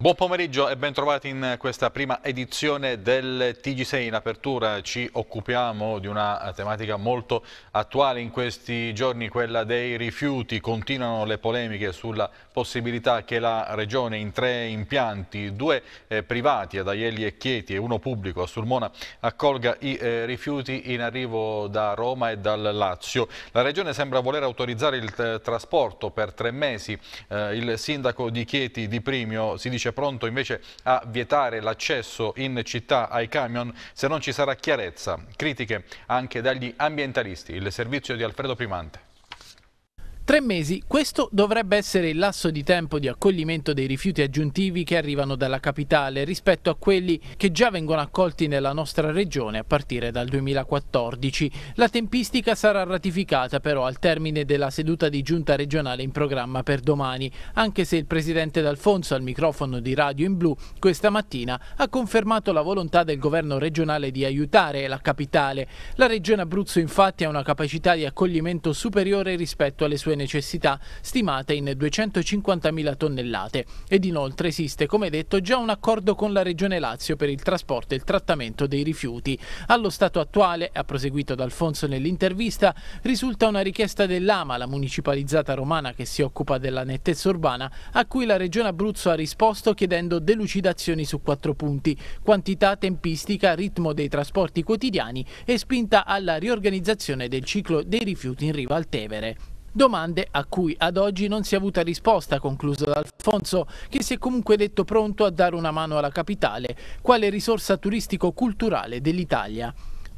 Buon pomeriggio e ben trovati in questa prima edizione del TG6. In apertura ci occupiamo di una tematica molto attuale in questi giorni, quella dei rifiuti. Continuano le polemiche sulla possibilità che la Regione in tre impianti, due eh, privati ad Aielli e Chieti e uno pubblico a Sulmona, accolga i eh, rifiuti in arrivo da Roma e dal Lazio. La Regione sembra voler autorizzare il eh, trasporto per tre mesi. Eh, il sindaco di Chieti di Primio si dice invece pronto invece a vietare l'accesso in città ai camion se non ci sarà chiarezza. Critiche anche dagli ambientalisti. Il servizio di Alfredo Primante. Tre mesi, questo dovrebbe essere il lasso di tempo di accoglimento dei rifiuti aggiuntivi che arrivano dalla capitale rispetto a quelli che già vengono accolti nella nostra regione a partire dal 2014. La tempistica sarà ratificata però al termine della seduta di giunta regionale in programma per domani, anche se il presidente D'Alfonso al microfono di Radio in Blu questa mattina ha confermato la volontà del governo regionale di aiutare la capitale. La regione Abruzzo infatti ha una capacità di accoglimento superiore rispetto alle sue necessità necessità stimate in 250.000 tonnellate ed inoltre esiste, come detto, già un accordo con la Regione Lazio per il trasporto e il trattamento dei rifiuti. Allo stato attuale, ha proseguito D'Alfonso nell'intervista, risulta una richiesta dell'AMA, la municipalizzata romana che si occupa della nettezza urbana, a cui la Regione Abruzzo ha risposto chiedendo delucidazioni su quattro punti, quantità, tempistica, ritmo dei trasporti quotidiani e spinta alla riorganizzazione del ciclo dei rifiuti in riva al Tevere. Domande a cui ad oggi non si è avuta risposta, concluso da Alfonso, che si è comunque detto pronto a dare una mano alla capitale, quale risorsa turistico-culturale dell'Italia.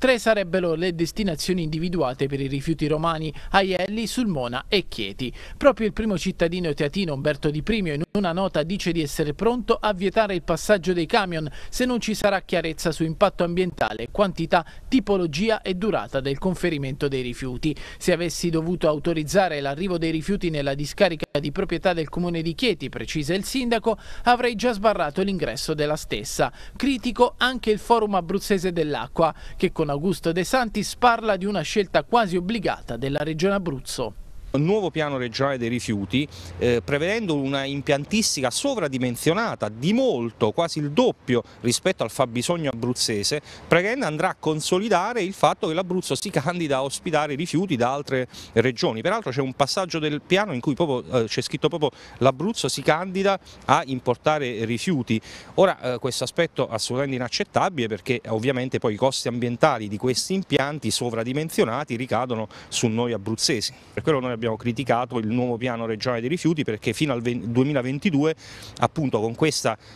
Tre sarebbero le destinazioni individuate per i rifiuti romani Aielli, Sulmona e Chieti. Proprio il primo cittadino teatino Umberto Di Primio in una nota dice di essere pronto a vietare il passaggio dei camion se non ci sarà chiarezza su impatto ambientale, quantità, tipologia e durata del conferimento dei rifiuti. Se avessi dovuto autorizzare l'arrivo dei rifiuti nella discarica di proprietà del comune di Chieti, precisa il sindaco, avrei già sbarrato l'ingresso della stessa. Critico anche il forum abruzzese dell'acqua che con Augusto De Santis parla di una scelta quasi obbligata della Regione Abruzzo nuovo piano regionale dei rifiuti, eh, prevedendo una impiantistica sovradimensionata di molto, quasi il doppio rispetto al fabbisogno abruzzese, Preghen andrà a consolidare il fatto che l'Abruzzo si candida a ospitare rifiuti da altre regioni. Peraltro c'è un passaggio del piano in cui eh, c'è scritto proprio l'Abruzzo si candida a importare rifiuti. Ora eh, questo aspetto è assolutamente inaccettabile perché ovviamente poi i costi ambientali di questi impianti sovradimensionati ricadono su noi abruzzesi. Per quello noi abbiamo abbiamo criticato il nuovo piano regionale dei rifiuti perché fino al 2022 appunto con,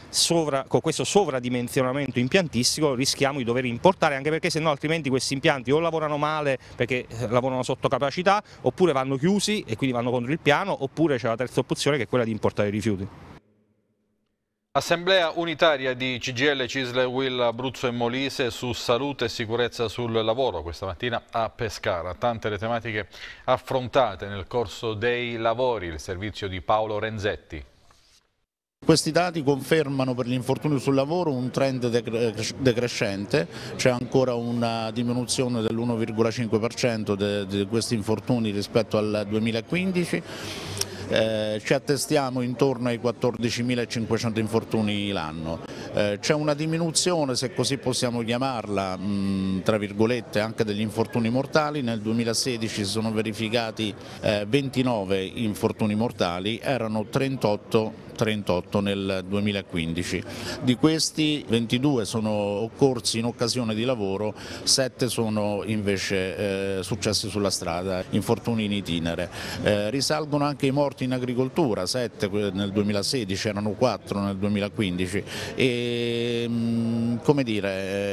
sovra, con questo sovradimensionamento impiantistico rischiamo di dover importare anche perché se no altrimenti questi impianti o lavorano male perché eh, lavorano sotto capacità oppure vanno chiusi e quindi vanno contro il piano oppure c'è la terza opzione che è quella di importare i rifiuti. Assemblea unitaria di CGL, Cisle, Will, Abruzzo e Molise su salute e sicurezza sul lavoro questa mattina a Pescara. Tante le tematiche affrontate nel corso dei lavori, il servizio di Paolo Renzetti. Questi dati confermano per l'infortunio sul lavoro un trend decrescente, c'è ancora una diminuzione dell'1,5% di questi infortuni rispetto al 2015 eh, ci attestiamo intorno ai 14.500 infortuni l'anno. Eh, c'è una diminuzione, se così possiamo chiamarla, tra virgolette, anche degli infortuni mortali. Nel 2016 si sono verificati 29 eh, infortuni mortali, erano 38 38 nel 2015. Di questi 22 sono occorsi in occasione di lavoro, 7 sono invece eh, successi sulla strada, infortuni in itinere. Eh, risalgono anche i morti morti in agricoltura, 7 nel 2016, erano 4 nel 2015 e ehm, come dire,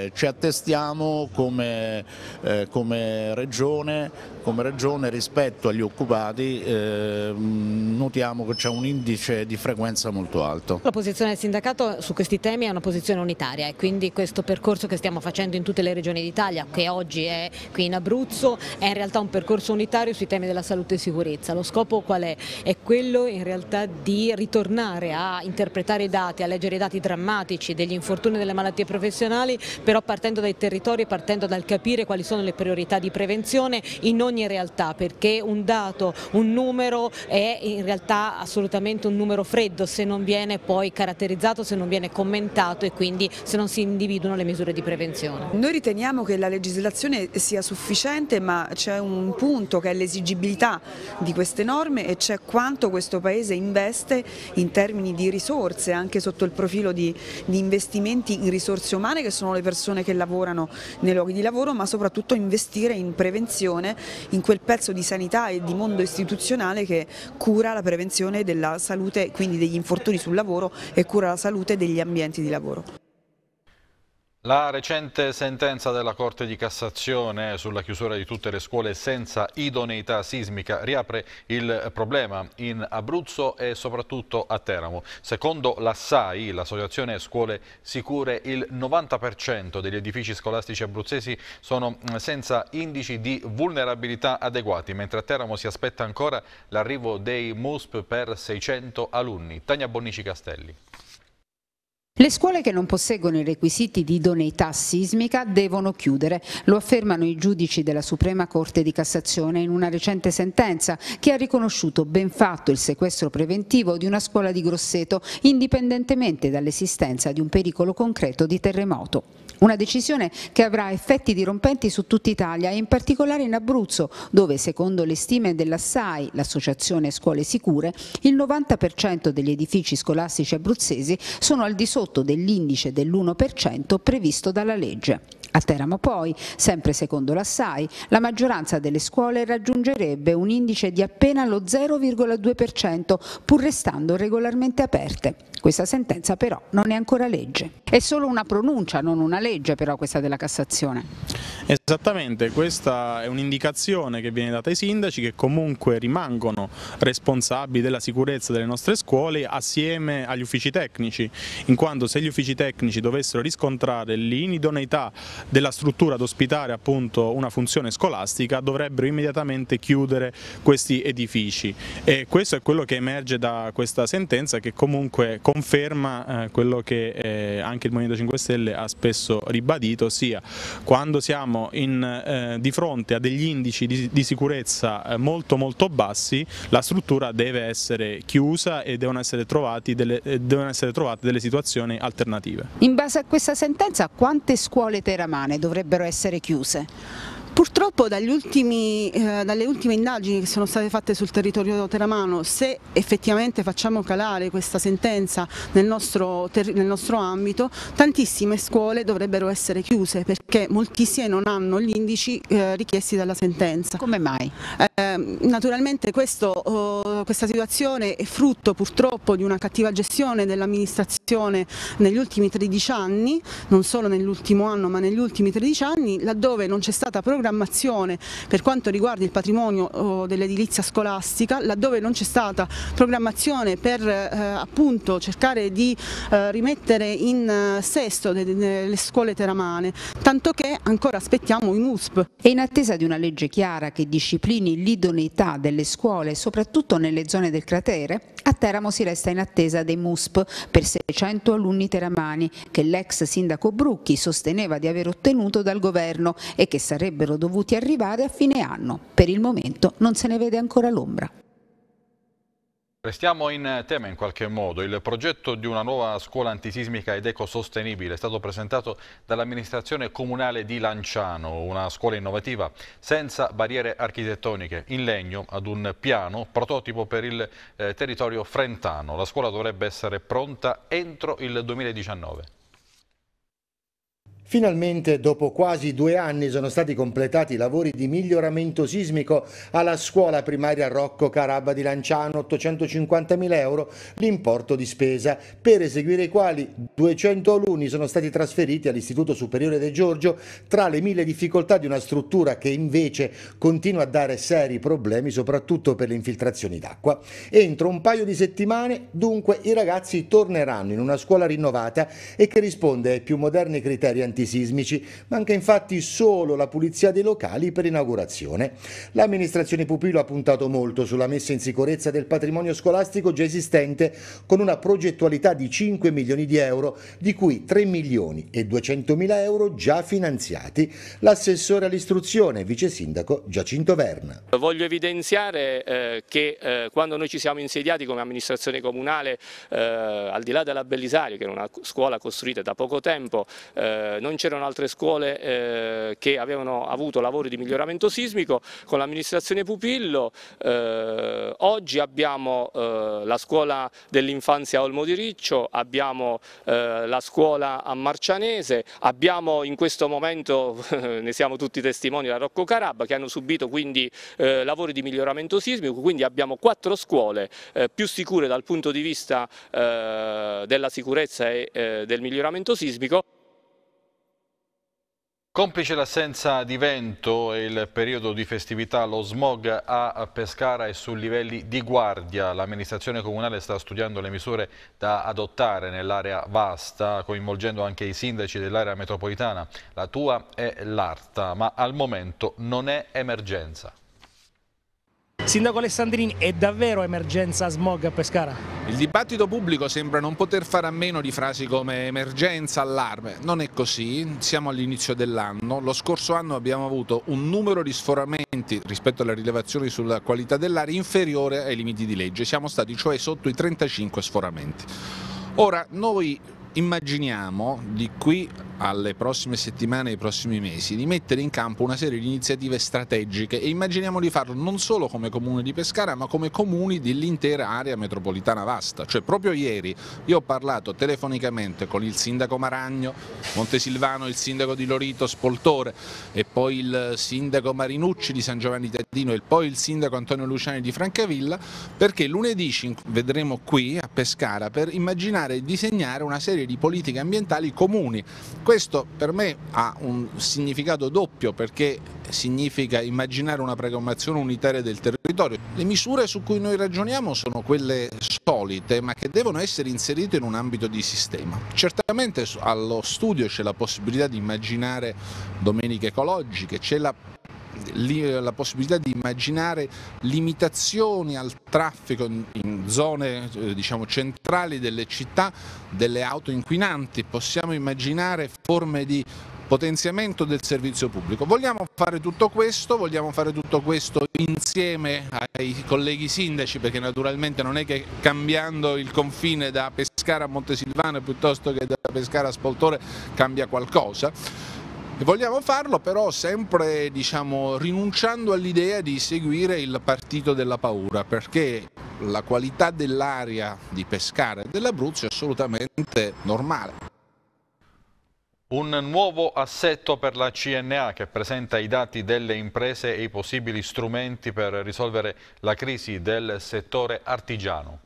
eh, ci attestiamo come, eh, come, regione, come regione, rispetto agli occupati, eh, notiamo che c'è un indice di frequenza molto alto. La posizione del sindacato su questi temi è una posizione unitaria e quindi questo percorso che stiamo facendo in tutte le regioni d'Italia, che oggi è qui in Abruzzo, è in realtà un percorso unitario sui temi della salute e sicurezza. Lo scopo qual è? È è quello in realtà di ritornare a interpretare i dati, a leggere i dati drammatici degli infortuni e delle malattie professionali, però partendo dai territori, partendo dal capire quali sono le priorità di prevenzione in ogni realtà, perché un dato, un numero è in realtà assolutamente un numero freddo se non viene poi caratterizzato, se non viene commentato e quindi se non si individuano le misure di prevenzione. Noi riteniamo che la legislazione sia sufficiente ma c'è un punto che è l'esigibilità di queste norme e c'è quanto quanto questo Paese investe in termini di risorse, anche sotto il profilo di, di investimenti in risorse umane che sono le persone che lavorano nei luoghi di lavoro, ma soprattutto investire in prevenzione, in quel pezzo di sanità e di mondo istituzionale che cura la prevenzione della salute, quindi degli infortuni sul lavoro e cura la salute degli ambienti di lavoro. La recente sentenza della Corte di Cassazione sulla chiusura di tutte le scuole senza idoneità sismica riapre il problema in Abruzzo e soprattutto a Teramo. Secondo l'Assai, l'associazione Scuole Sicure, il 90% degli edifici scolastici abruzzesi sono senza indici di vulnerabilità adeguati, mentre a Teramo si aspetta ancora l'arrivo dei MUSP per 600 alunni. Tania Bonnici Castelli. Le scuole che non posseggono i requisiti di idoneità sismica devono chiudere, lo affermano i giudici della Suprema Corte di Cassazione in una recente sentenza che ha riconosciuto ben fatto il sequestro preventivo di una scuola di Grosseto, indipendentemente dall'esistenza di un pericolo concreto di terremoto. Una decisione che avrà effetti dirompenti su tutta Italia e in particolare in Abruzzo, dove secondo le stime dell'Assai, l'associazione Scuole Sicure, il 90% degli edifici scolastici abruzzesi sono al di sotto dell'indice dell'1% previsto dalla legge. A Teramo poi, sempre secondo la SAI, la maggioranza delle scuole raggiungerebbe un indice di appena lo 0,2% pur restando regolarmente aperte. Questa sentenza però non è ancora legge. È solo una pronuncia, non una legge però questa della Cassazione. Esattamente, questa è un'indicazione che viene data ai sindaci che comunque rimangono responsabili della sicurezza delle nostre scuole assieme agli uffici tecnici, in quanto se gli uffici tecnici dovessero riscontrare l'inidoneità della struttura ad ospitare appunto una funzione scolastica dovrebbero immediatamente chiudere questi edifici e questo è quello che emerge da questa sentenza che comunque conferma eh, quello che eh, anche il Movimento 5 Stelle ha spesso ribadito, ossia quando siamo in, eh, di fronte a degli indici di, di sicurezza eh, molto molto bassi la struttura deve essere chiusa e devono essere, delle, devono essere trovate delle situazioni alternative. In base a questa sentenza quante scuole teramente mane, dovrebbero essere chiuse. Purtroppo ultimi, eh, dalle ultime indagini che sono state fatte sul territorio teramano, se effettivamente facciamo calare questa sentenza nel nostro, nel nostro ambito, tantissime scuole dovrebbero essere chiuse perché moltissime non hanno gli indici eh, richiesti dalla sentenza. Come mai? Eh, naturalmente questo, oh, questa situazione è frutto purtroppo di una cattiva gestione dell'amministrazione negli ultimi 13 anni, non solo nell'ultimo anno ma negli ultimi 13 anni, laddove non c'è stata programmazione programmazione per quanto riguarda il patrimonio oh, dell'edilizia scolastica, laddove non c'è stata programmazione per eh, appunto cercare di eh, rimettere in eh, sesto le scuole teramane, tanto che ancora aspettiamo i MUSP. E in attesa di una legge chiara che disciplini l'idoneità delle scuole, soprattutto nelle zone del cratere, a Teramo si resta in attesa dei MUSP per 600 alunni teramani che l'ex sindaco Brucchi sosteneva di aver ottenuto dal governo e che sarebbero euro dovuti arrivare a fine anno. Per il momento non se ne vede ancora l'ombra. Restiamo in tema in qualche modo. Il progetto di una nuova scuola antisismica ed ecosostenibile è stato presentato dall'amministrazione comunale di Lanciano, una scuola innovativa senza barriere architettoniche, in legno ad un piano prototipo per il eh, territorio frentano. La scuola dovrebbe essere pronta entro il 2019. Finalmente, dopo quasi due anni, sono stati completati i lavori di miglioramento sismico alla scuola primaria Rocco Carabba di Lanciano, 850.000 euro l'importo di spesa, per eseguire i quali 200 alunni sono stati trasferiti all'Istituto Superiore De Giorgio tra le mille difficoltà di una struttura che invece continua a dare seri problemi, soprattutto per le infiltrazioni d'acqua. Entro un paio di settimane, dunque, i ragazzi torneranno in una scuola rinnovata e che risponde ai più moderni criteri antichi sismici, manca infatti solo la pulizia dei locali per inaugurazione. L'amministrazione Pupilo ha puntato molto sulla messa in sicurezza del patrimonio scolastico già esistente con una progettualità di 5 milioni di euro, di cui 3 milioni e 200 mila euro già finanziati. L'assessore all'istruzione, vice sindaco Giacinto Verna. Voglio evidenziare eh, che eh, quando noi ci siamo insediati come amministrazione comunale, eh, al di là della Bellisario, che era una scuola costruita da poco tempo, eh, noi non c'erano altre scuole eh, che avevano avuto lavori di miglioramento sismico, con l'amministrazione Pupillo eh, oggi abbiamo eh, la scuola dell'infanzia a Olmo di Riccio, abbiamo eh, la scuola a Marcianese, abbiamo in questo momento, ne siamo tutti testimoni, la Rocco Carabba che hanno subito quindi eh, lavori di miglioramento sismico, quindi abbiamo quattro scuole eh, più sicure dal punto di vista della sicurezza e del miglioramento sismico. Complice l'assenza di vento e il periodo di festività, lo smog a Pescara è su livelli di guardia. L'amministrazione comunale sta studiando le misure da adottare nell'area vasta, coinvolgendo anche i sindaci dell'area metropolitana, la tua e l'Arta, ma al momento non è emergenza. Sindaco Alessandrini, è davvero emergenza smog a Pescara? Il dibattito pubblico sembra non poter fare a meno di frasi come emergenza, allarme. Non è così, siamo all'inizio dell'anno. Lo scorso anno abbiamo avuto un numero di sforamenti rispetto alle rilevazioni sulla qualità dell'aria inferiore ai limiti di legge. Siamo stati cioè sotto i 35 sforamenti. Ora, noi immaginiamo di qui alle prossime settimane e ai prossimi mesi di mettere in campo una serie di iniziative strategiche e immaginiamo di farlo non solo come comune di Pescara ma come comuni dell'intera area metropolitana vasta. Cioè proprio ieri io ho parlato telefonicamente con il sindaco Maragno, Montesilvano, il sindaco di Lorito, Spoltore e poi il sindaco Marinucci di San Giovanni Tedino e poi il sindaco Antonio Luciani di Francavilla perché lunedì vedremo qui a Pescara per immaginare e disegnare una serie serie di politiche ambientali comuni. Questo per me ha un significato doppio perché significa immaginare una programmazione unitaria del territorio. Le misure su cui noi ragioniamo sono quelle solite ma che devono essere inserite in un ambito di sistema. Certamente allo studio c'è la possibilità di immaginare domeniche ecologiche, c'è la eh, la possibilità di immaginare limitazioni al traffico in zone eh, diciamo, centrali delle città delle auto inquinanti, possiamo immaginare forme di potenziamento del servizio pubblico. Vogliamo fare tutto questo, vogliamo fare tutto questo insieme ai colleghi sindaci perché naturalmente non è che cambiando il confine da Pescara a Montesilvano piuttosto che da Pescara a Spoltore cambia qualcosa Vogliamo farlo però sempre diciamo, rinunciando all'idea di seguire il partito della paura perché la qualità dell'aria di Pescara e dell'Abruzzo è assolutamente normale. Un nuovo assetto per la CNA che presenta i dati delle imprese e i possibili strumenti per risolvere la crisi del settore artigiano.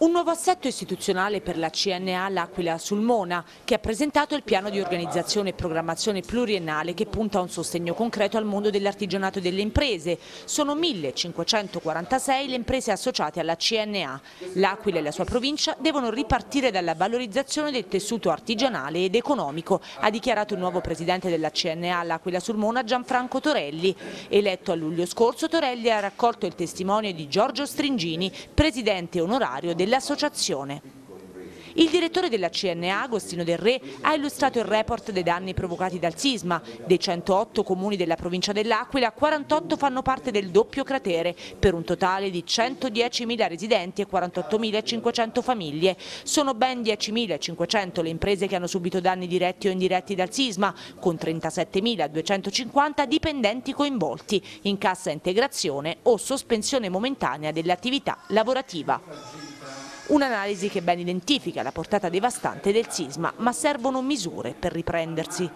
Un nuovo assetto istituzionale per la CNA L'Aquila Sulmona, che ha presentato il piano di organizzazione e programmazione pluriennale che punta a un sostegno concreto al mondo dell'artigianato e delle imprese. Sono 1546 le imprese associate alla CNA. L'Aquila e la sua provincia devono ripartire dalla valorizzazione del tessuto artigianale ed economico, ha dichiarato il nuovo presidente della CNA L'Aquila Sulmona Gianfranco Torelli. Eletto a luglio scorso, Torelli ha raccolto il testimone di Giorgio Stringini, presidente onorario del dell'associazione. Il direttore della CNA, Agostino Del Re, ha illustrato il report dei danni provocati dal sisma. Dei 108 comuni della provincia dell'Aquila, 48 fanno parte del doppio cratere, per un totale di 110.000 residenti e 48.500 famiglie. Sono ben 10.500 le imprese che hanno subito danni diretti o indiretti dal sisma, con 37.250 dipendenti coinvolti, in cassa integrazione o sospensione momentanea dell'attività lavorativa. Un'analisi che ben identifica la portata devastante del sisma, ma servono misure per riprendersi.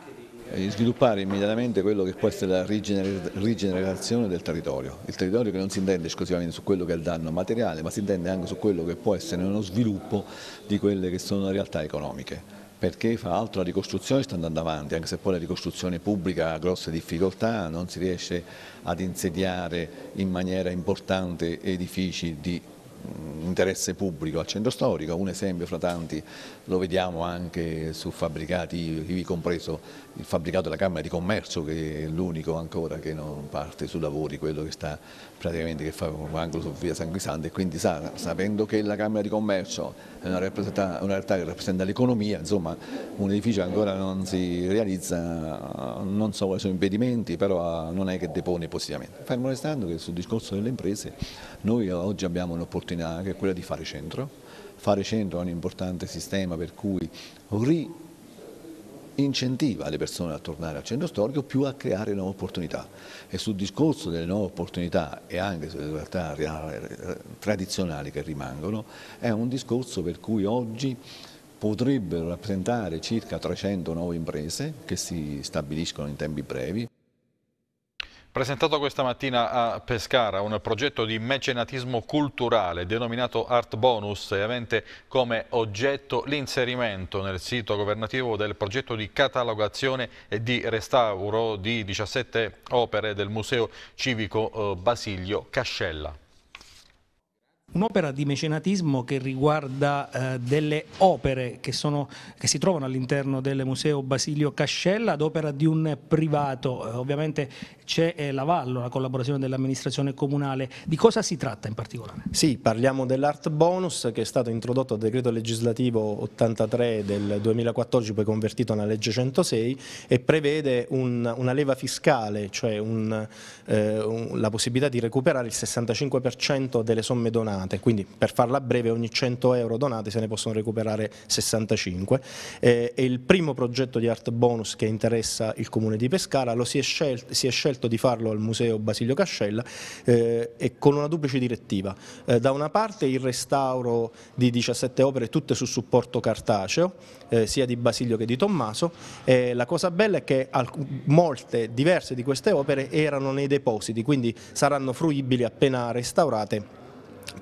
Sviluppare immediatamente quello che può essere la rigenerazione del territorio, il territorio che non si intende esclusivamente su quello che è il danno materiale, ma si intende anche su quello che può essere uno sviluppo di quelle che sono le realtà economiche perché fra l'altro la ricostruzione sta andando avanti, anche se poi la ricostruzione pubblica ha grosse difficoltà, non si riesce ad insediare in maniera importante edifici di interesse pubblico al centro storico, un esempio fra tanti lo vediamo anche su fabbricati, ivi compreso il fabbricato della Camera di Commercio che è l'unico ancora che non parte su lavori, quello che sta praticamente che fa un angolo su via Sanguisante e quindi sa, sapendo che la Camera di Commercio è una, una realtà che rappresenta l'economia, insomma un edificio ancora non si realizza, non so quali sono impedimenti, però ah, non è che depone positivamente. Fermo restando che sul discorso delle imprese noi oggi abbiamo un'opportunità che è quella di fare centro, fare centro è un importante sistema per cui ri incentiva le persone a tornare al centro storico più a creare nuove opportunità e sul discorso delle nuove opportunità e anche sulle realtà eh, tradizionali che rimangono è un discorso per cui oggi potrebbero rappresentare circa 300 nuove imprese che si stabiliscono in tempi brevi. Presentato questa mattina a Pescara un progetto di mecenatismo culturale denominato Art Bonus e avente come oggetto l'inserimento nel sito governativo del progetto di catalogazione e di restauro di 17 opere del Museo Civico eh, Basilio Cascella. Un'opera di mecenatismo che riguarda eh, delle opere che, sono, che si trovano all'interno del Museo Basilio Cascella ad opera di un privato, eh, ovviamente c'è eh, l'avallo, la collaborazione dell'amministrazione comunale. Di cosa si tratta in particolare? Sì, parliamo dell'art bonus che è stato introdotto a decreto legislativo 83 del 2014, poi convertito nella legge 106 e prevede un, una leva fiscale, cioè un, eh, un, la possibilità di recuperare il 65% delle somme donate donate, quindi per farla breve ogni 100 euro donati se ne possono recuperare 65 eh, e il primo progetto di art bonus che interessa il comune di Pescara lo si è, scelto, si è scelto di farlo al museo Basilio Cascella eh, e con una duplice direttiva, eh, da una parte il restauro di 17 opere tutte su supporto cartaceo eh, sia di Basilio che di Tommaso la cosa bella è che molte diverse di queste opere erano nei depositi quindi saranno fruibili appena restaurate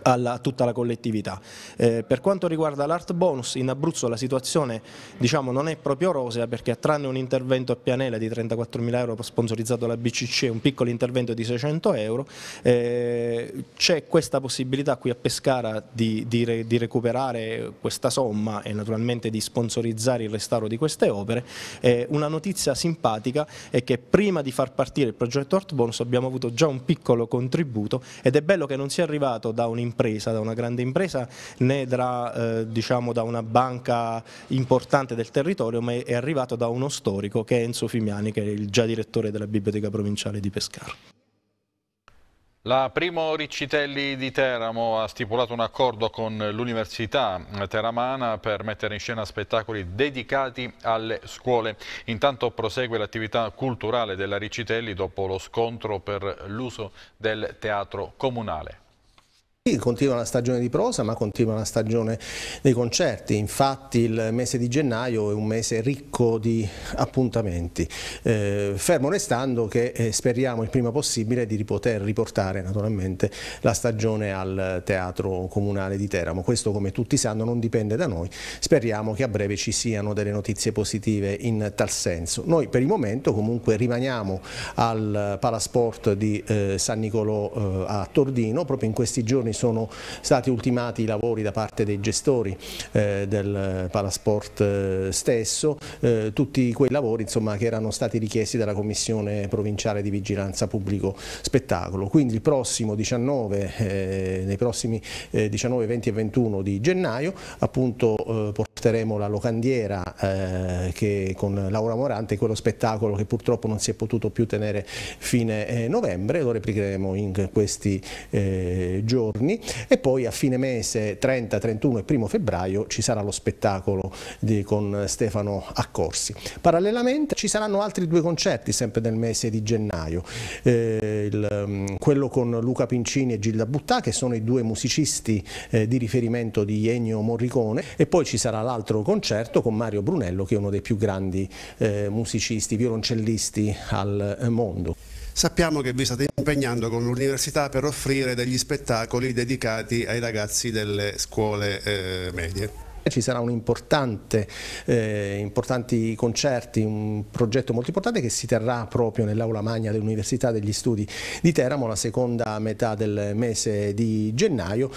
alla, a tutta la collettività. Eh, per quanto riguarda l'art bonus, in Abruzzo la situazione diciamo, non è proprio rosea perché tranne un intervento a Pianella di 34.000 euro sponsorizzato dalla BCC, e un piccolo intervento di 600 euro, eh, c'è questa possibilità qui a Pescara di, di, re, di, recuperare questa somma e naturalmente di sponsorizzare il restauro di queste opere. Eh, una notizia simpatica è che prima di far partire il progetto Art Bonus abbiamo avuto già un piccolo contributo ed è bello che non sia arrivato da un un'impresa, da una grande impresa né da, eh, diciamo, da una banca importante del territorio, ma è arrivato da uno storico che è Enzo Fimiani, che è il già direttore della Biblioteca Provinciale di Pescara. La Primo Riccitelli di Teramo ha stipulato un accordo con l'Università Teramana per mettere in scena spettacoli dedicati alle scuole. Intanto prosegue l'attività culturale della Riccitelli dopo lo scontro per l'uso del teatro comunale. Continua la stagione di prosa ma continua la stagione dei concerti, infatti il mese di gennaio è un mese ricco di appuntamenti, eh, fermo restando che eh, speriamo il prima possibile di poter riportare naturalmente la stagione al Teatro Comunale di Teramo, questo come tutti sanno non dipende da noi, speriamo che a breve ci siano delle notizie positive in tal senso. Noi per il momento comunque rimaniamo al Palasport di eh, San Nicolò eh, a Tordino, proprio in questi giorni giorni sono stati ultimati i lavori da parte dei gestori eh, del Palasport eh, stesso, eh, tutti quei lavori insomma, che erano stati richiesti dalla Commissione Provinciale di Vigilanza Pubblico Spettacolo. Quindi il prossimo 19, eh, nei prossimi 19, eh, 20 e 21 di gennaio appunto eh, porteremo la locandiera che con Laura Morante, quello spettacolo che purtroppo non si è potuto più tenere fine novembre, lo replicheremo in questi giorni turni e poi a fine mese 30, 31 e 1 febbraio ci sarà lo spettacolo di, con Stefano Accorsi. Parallelamente ci saranno altri due concerti sempre nel mese di gennaio, eh, il, mm, quello con Luca Pincini e Gilda Buttà che sono i due musicisti eh, di riferimento di Ennio Morricone e poi ci sarà l'altro concerto con Mario Brunello che è uno dei più grandi eh, musicisti, violoncellisti al eh, mondo. Sappiamo che vi state impegnando con l'università per offrire degli spettacoli dedicati ai ragazzi delle scuole eh, medie. Eh, ci saranno eh, importanti concerti, un progetto molto importante che si terrà proprio nell'aula magna dell'Università degli Studi di Teramo la seconda metà del mese di gennaio.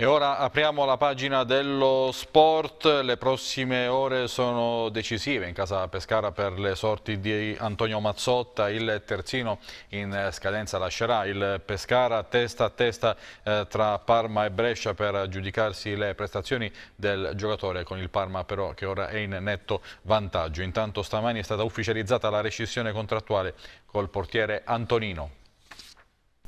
E ora apriamo la pagina dello sport, le prossime ore sono decisive in casa Pescara per le sorti di Antonio Mazzotta, il terzino in scadenza lascerà il Pescara testa a testa eh, tra Parma e Brescia per giudicarsi le prestazioni del giocatore con il Parma però che ora è in netto vantaggio. Intanto stamani è stata ufficializzata la rescissione contrattuale col portiere Antonino.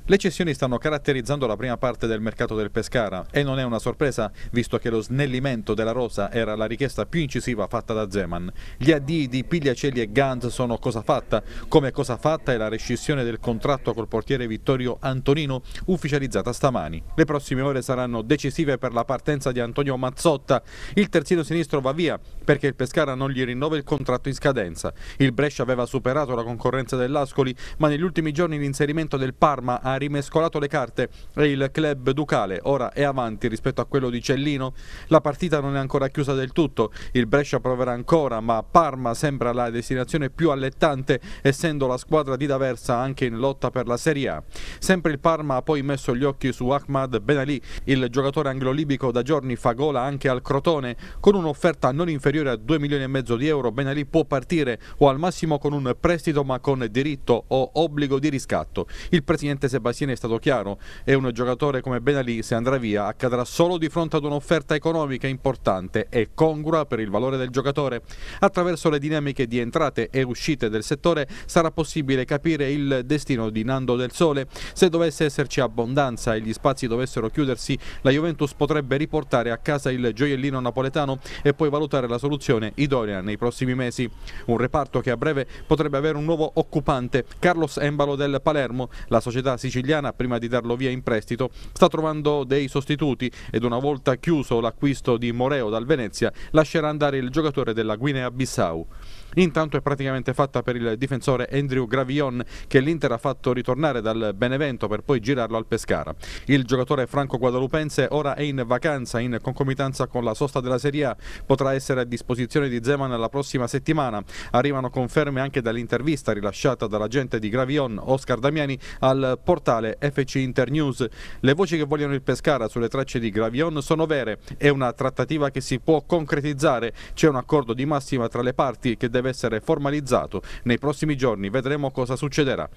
Le cessioni stanno caratterizzando la prima parte del mercato del Pescara e non è una sorpresa visto che lo snellimento della rosa era la richiesta più incisiva fatta da Zeman. Gli addii di Pigliacelli e Ganz sono cosa fatta, come cosa fatta è la rescissione del contratto col portiere Vittorio Antonino ufficializzata stamani. Le prossime ore saranno decisive per la partenza di Antonio Mazzotta. Il terzino sinistro va via perché il Pescara non gli rinnova il contratto in scadenza. Il Brescia aveva superato la concorrenza dell'Ascoli ma negli ultimi giorni l'inserimento del Parma ha ha rimescolato le carte e il club ducale ora è avanti rispetto a quello di Cellino. La partita non è ancora chiusa del tutto, il Brescia proverà ancora ma Parma sembra la destinazione più allettante essendo la squadra di D'Aversa anche in lotta per la Serie A. Sempre il Parma ha poi messo gli occhi su Ahmad Ben Ali, il giocatore anglo-libico da giorni fa gola anche al Crotone con un'offerta non inferiore a 2 milioni e mezzo di euro Ben Ali può partire o al massimo con un prestito ma con diritto o obbligo di riscatto. Il presidente Sebastiano Sebastini è stato chiaro, è un giocatore come Ben Ali, se andrà via accadrà solo di fronte ad un'offerta economica importante e congrua per il valore del giocatore. Attraverso le dinamiche di entrate e uscite del settore sarà possibile capire il destino di Nando del Sole. Se dovesse esserci abbondanza e gli spazi dovessero chiudersi, la Juventus potrebbe riportare a casa il gioiellino napoletano e poi valutare la soluzione idonea nei prossimi mesi. Un reparto che a breve potrebbe avere un nuovo occupante, Carlos Embalo del Palermo. La società si siciliana, prima di darlo via in prestito, sta trovando dei sostituti ed una volta chiuso l'acquisto di Moreo dal Venezia, lascerà andare il giocatore della Guinea-Bissau. Intanto è praticamente fatta per il difensore Andrew Gravion che l'Inter ha fatto ritornare dal Benevento per poi girarlo al Pescara. Il giocatore franco guadalupense ora è in vacanza in concomitanza con la sosta della Serie A, potrà essere a disposizione di Zeman la prossima settimana. Arrivano conferme anche dall'intervista rilasciata dall'agente di Gravion Oscar Damiani al portale FC Inter News. Le voci che vogliono il Pescara sulle tracce di Gravion sono vere, è una trattativa che si può concretizzare, c'è un accordo di massima tra le parti che deve deve essere formalizzato. Nei prossimi giorni vedremo cosa succederà.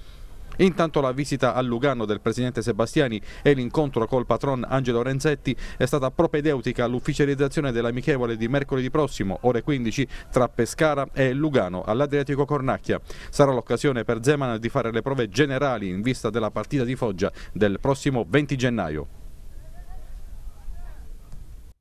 Intanto la visita a Lugano del presidente Sebastiani e l'incontro col patron Angelo Renzetti è stata propedeutica all'ufficializzazione dell'amichevole di mercoledì prossimo, ore 15, tra Pescara e Lugano, all'Adriatico Cornacchia. Sarà l'occasione per Zeman di fare le prove generali in vista della partita di Foggia del prossimo 20 gennaio.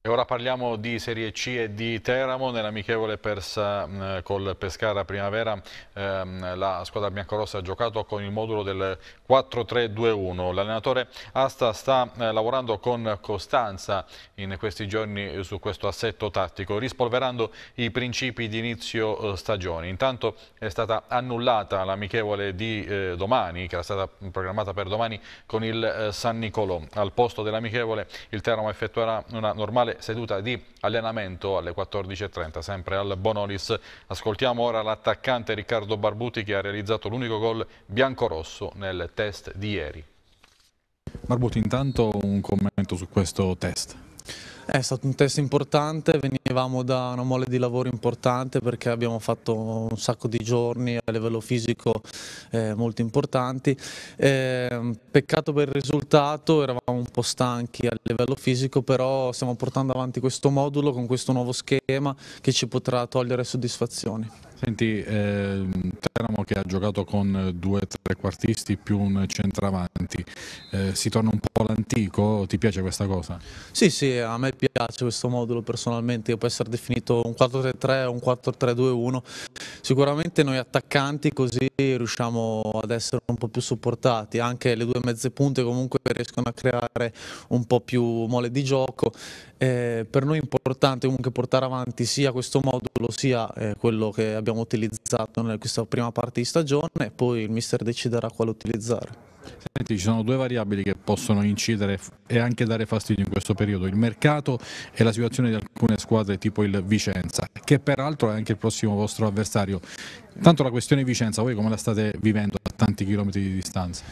E ora parliamo di Serie C e di Teramo, nell'amichevole persa mm, col Pescara Primavera ehm, la squadra biancorossa ha giocato con il modulo del 4-3-2-1 l'allenatore Asta sta eh, lavorando con costanza in questi giorni su questo assetto tattico rispolverando i principi di inizio eh, stagione, intanto è stata annullata l'amichevole di eh, domani che era stata programmata per domani con il eh, San Nicolò, al posto dell'amichevole il Teramo effettuerà una normale eventuale seduta di allenamento alle 14.30 sempre al Bonolis. Ascoltiamo ora l'attaccante Riccardo Barbuti che ha realizzato l'unico gol biancorosso nel test di ieri. Barbuti intanto un commento su questo test. È stato un test importante, venivamo da una mole di lavoro importante perché abbiamo fatto un sacco di giorni a livello fisico eh, molto importanti. Eh, peccato per il risultato, eravamo un po' stanchi a livello fisico, però stiamo portando avanti questo modulo con questo nuovo schema che ci potrà togliere soddisfazioni. Senti, eh, Teramo che ha giocato con due trequartisti più un centravanti, eh, si torna un po' all'antico? Ti piace questa cosa? Sì, sì, a me piace questo modulo personalmente, Io può essere definito un 4-3-3 un 4-3-2-1. Sicuramente noi attaccanti così riusciamo ad essere un po' più supportati, anche le due mezze punte comunque riescono a creare un po' più mole di gioco. Eh, per noi è importante comunque portare avanti sia questo modulo sia eh, quello che abbiamo abbiamo utilizzato in questa prima parte di stagione, poi il mister deciderà quale utilizzare. Senti, ci sono due variabili che possono incidere e anche dare fastidio in questo periodo, il mercato e la situazione di alcune squadre tipo il Vicenza, che peraltro è anche il prossimo vostro avversario. Tanto la questione Vicenza, voi come la state vivendo a tanti chilometri di distanza?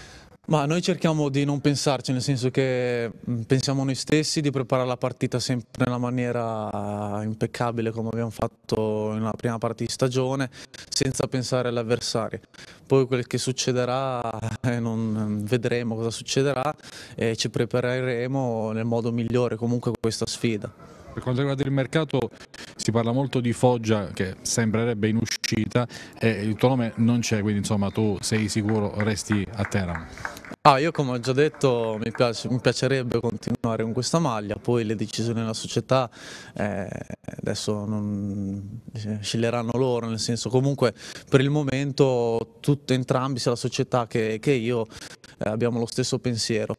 Ma noi cerchiamo di non pensarci, nel senso che mm, pensiamo noi stessi di preparare la partita sempre nella maniera eh, impeccabile come abbiamo fatto nella prima parte di stagione, senza pensare all'avversario. Poi quel che succederà, eh, non, mm, vedremo cosa succederà e ci prepareremo nel modo migliore comunque a questa sfida. Per quanto riguarda il mercato si parla molto di Foggia che sembrerebbe in uscita e il tuo nome non c'è, quindi insomma tu sei sicuro resti a Teramo? Ah, io come ho già detto mi, piace, mi, piacerebbe continuare con questa maglia, poi le decisioni della società eh, adesso non, sceglieranno loro, nel senso comunque per il momento tutte, entrambi, sia la società che, che io, eh, abbiamo lo stesso pensiero.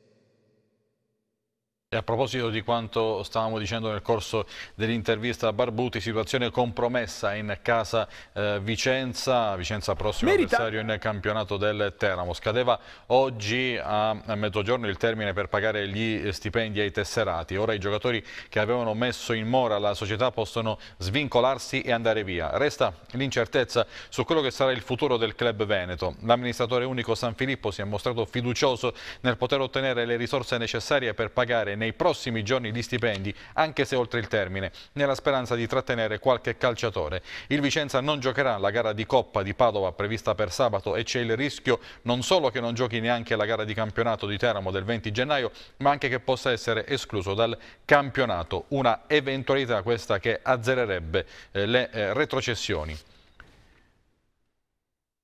E a proposito di quanto stavamo dicendo nel corso dell'intervista a Barbuti, situazione compromessa in casa eh, Vicenza, Vicenza prossimo Merita. avversario in campionato del Teramo. Scadeva oggi a, a mezzogiorno il termine per pagare gli stipendi ai tesserati. Ora i giocatori che avevano messo in mora la società possono svincolarsi e andare via. Resta l'incertezza su quello che sarà il futuro del club veneto. L'amministratore unico San Filippo si è mostrato fiducioso nel poter ottenere le risorse necessarie per pagare nei prossimi giorni gli stipendi, anche se oltre il termine, nella speranza di trattenere qualche calciatore. Il Vicenza non giocherà la gara di Coppa di Padova prevista per sabato e c'è il rischio non solo che non giochi neanche la gara di campionato di Teramo del 20 gennaio, ma anche che possa essere escluso dal campionato. Una eventualità questa che azzererebbe eh, le eh, retrocessioni.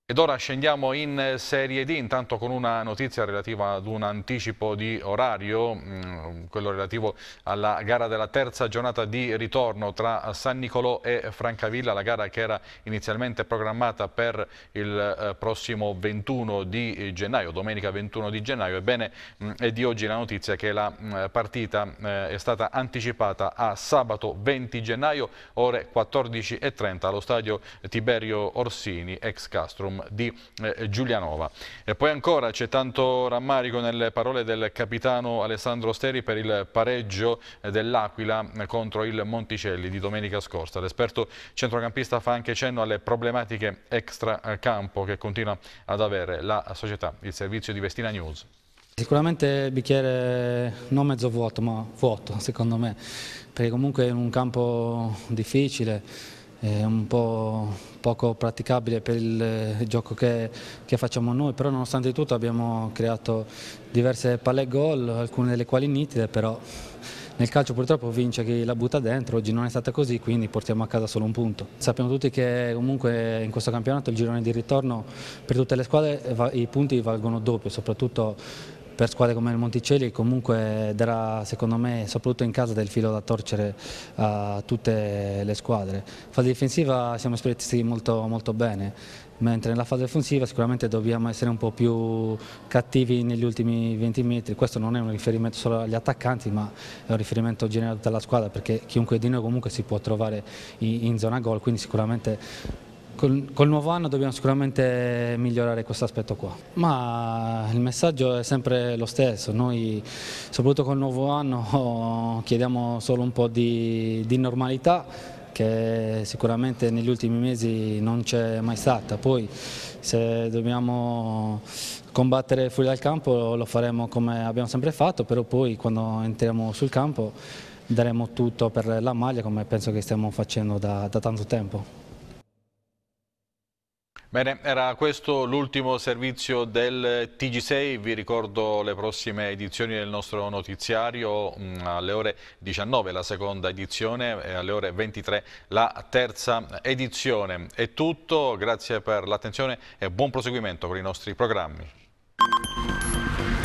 Ed ora scendiamo in Serie D, intanto con una notizia relativa ad un anticipo di orario, mm, quello relativo alla gara della terza giornata di ritorno tra San Nicolò e Francavilla, la gara che era inizialmente programmata per il eh, prossimo 21 di gennaio, domenica 21 di gennaio. Ebbene, mm, è di oggi la notizia che la mm, partita eh, è stata anticipata a sabato 20 gennaio, ore 14.30 allo stadio Tiberio Orsini, ex Castrum Forum di eh, Giulianova. E poi ancora c'è tanto rammarico nelle parole del capitano Alessandro Steri per il pareggio eh, dell'Aquila eh, contro il Monticelli di domenica scorsa. L'esperto centrocampista fa anche cenno alle problematiche extra campo che continua ad avere la società, il servizio di Vestina News. Sicuramente il bicchiere non mezzo vuoto, ma vuoto secondo me, perché comunque è un campo difficile, è un po' poco praticabile per eh, il gioco che, che, facciamo noi, però nonostante tutto abbiamo creato diverse palle gol, alcune delle quali nitide, però nel calcio purtroppo vince chi la butta dentro, oggi non è stata così, quindi portiamo a casa solo un punto. Sappiamo tutti che comunque in questo campionato il girone di ritorno per tutte le squadre i punti valgono doppio, soprattutto per squadre come il Monticelli comunque darà secondo me soprattutto in casa del filo da torcere a tutte le squadre. Fase difensiva siamo espressi molto, molto bene, mentre nella fase offensiva sicuramente dobbiamo essere un po' più cattivi negli ultimi 20 metri, questo non è un riferimento solo agli attaccanti ma è un riferimento generale della squadra perché chiunque di noi comunque si può trovare in, in zona gol, quindi sicuramente Col, col, nuovo anno dobbiamo sicuramente migliorare questo aspetto qua, ma il messaggio è sempre lo stesso, noi soprattutto col nuovo anno chiediamo solo un po' di, di normalità che sicuramente negli ultimi mesi non c'è mai stata, poi se dobbiamo combattere fuori dal campo lo faremo come abbiamo sempre fatto, però poi quando entriamo sul campo daremo tutto per la maglia come penso che stiamo facendo da, da tanto tempo. Bene, era questo l'ultimo servizio del TG6, vi ricordo le prossime edizioni del nostro notiziario mm, alle ore 19 la seconda edizione e alle ore 23 la terza edizione. È tutto, grazie per l'attenzione e buon proseguimento con i nostri programmi.